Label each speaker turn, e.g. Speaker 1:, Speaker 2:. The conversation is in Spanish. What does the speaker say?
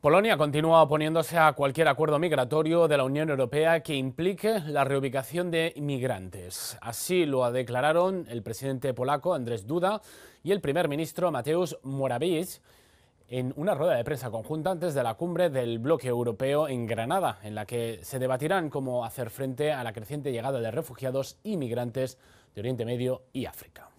Speaker 1: Polonia continúa oponiéndose a cualquier acuerdo migratorio de la Unión Europea que implique la reubicación de inmigrantes. Así lo declararon el presidente polaco Andrés Duda y el primer ministro Mateusz Morawiecki en una rueda de prensa conjunta antes de la cumbre del bloque europeo en Granada, en la que se debatirán cómo hacer frente a la creciente llegada de refugiados y migrantes de Oriente Medio y África.